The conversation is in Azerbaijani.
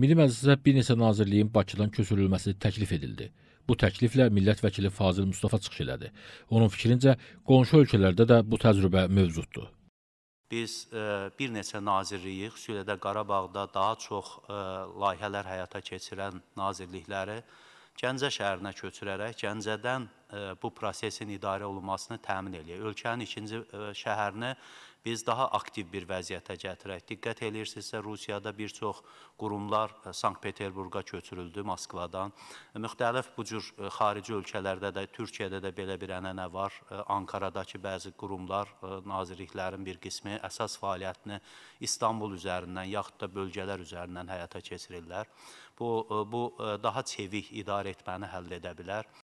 Milli Məclisə bir neçə nazirliyin Bakıdan köçürülməsi təklif edildi. Bu təkliflə millət vəkili Fazil Mustafa çıxış elədi. Onun fikrincə, qonşu ölkələrdə də bu təcrübə mövcuddur. Biz ə, e, bir neçə nazirliyi, xüsusilə də Qarabağda daha çox ə, e, layihələr həyata keçirən nazirlikləri Gəncə şəhərinə köçürərək Gəncədən E, bu prosesin idarə olunmasını təmin eləyək. Ölkənin ikinci e, şəhərini biz daha aktiv bir vəziyyətə gətirək. Diqqət edirsinizsə, Rusiyada bir çox qurumlar e, Sankt-Peterburqa köçürüldü Moskvadan. Müxtəlif bu cür xarici ölkələrdə də, Türkiyədə də belə bir ənənə var. Ankaradakı bəzi qurumlar, nazirliklərin bir qismi əsas fəaliyyətini İstanbul üzərindən, yaxud da bölgələr üzərindən həyata keçirirlər. Bu, bu daha çevik idarə etməni həll edə bilər.